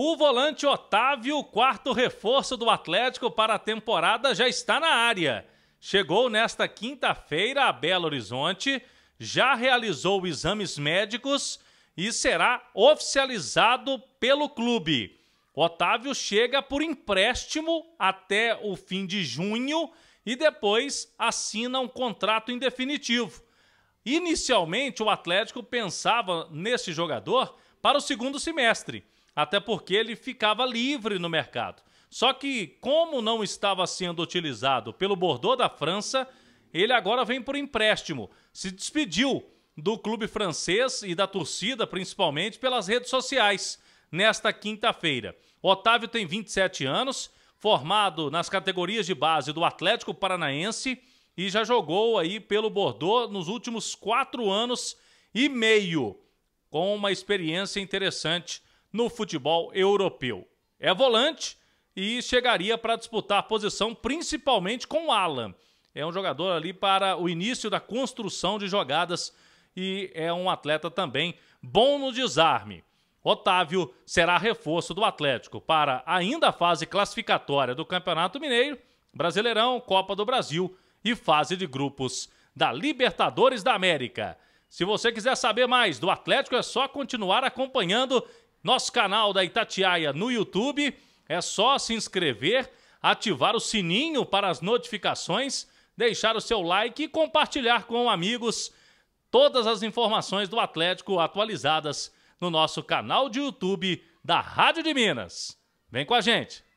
O volante Otávio, quarto reforço do Atlético para a temporada, já está na área. Chegou nesta quinta-feira a Belo Horizonte, já realizou exames médicos e será oficializado pelo clube. Otávio chega por empréstimo até o fim de junho e depois assina um contrato em definitivo. Inicialmente, o Atlético pensava nesse jogador para o segundo semestre, até porque ele ficava livre no mercado. Só que, como não estava sendo utilizado pelo Bordeaux da França, ele agora vem por empréstimo. Se despediu do clube francês e da torcida, principalmente, pelas redes sociais, nesta quinta-feira. Otávio tem 27 anos, formado nas categorias de base do Atlético Paranaense e já jogou aí pelo Bordeaux nos últimos quatro anos e meio, com uma experiência interessante no futebol europeu. É volante e chegaria para disputar posição principalmente com o Alan. É um jogador ali para o início da construção de jogadas e é um atleta também bom no desarme. Otávio será reforço do Atlético para ainda a fase classificatória do Campeonato Mineiro, Brasileirão, Copa do Brasil e fase de grupos da Libertadores da América. Se você quiser saber mais do Atlético, é só continuar acompanhando nosso canal da Itatiaia no YouTube é só se inscrever, ativar o sininho para as notificações, deixar o seu like e compartilhar com amigos todas as informações do Atlético atualizadas no nosso canal de YouTube da Rádio de Minas. Vem com a gente!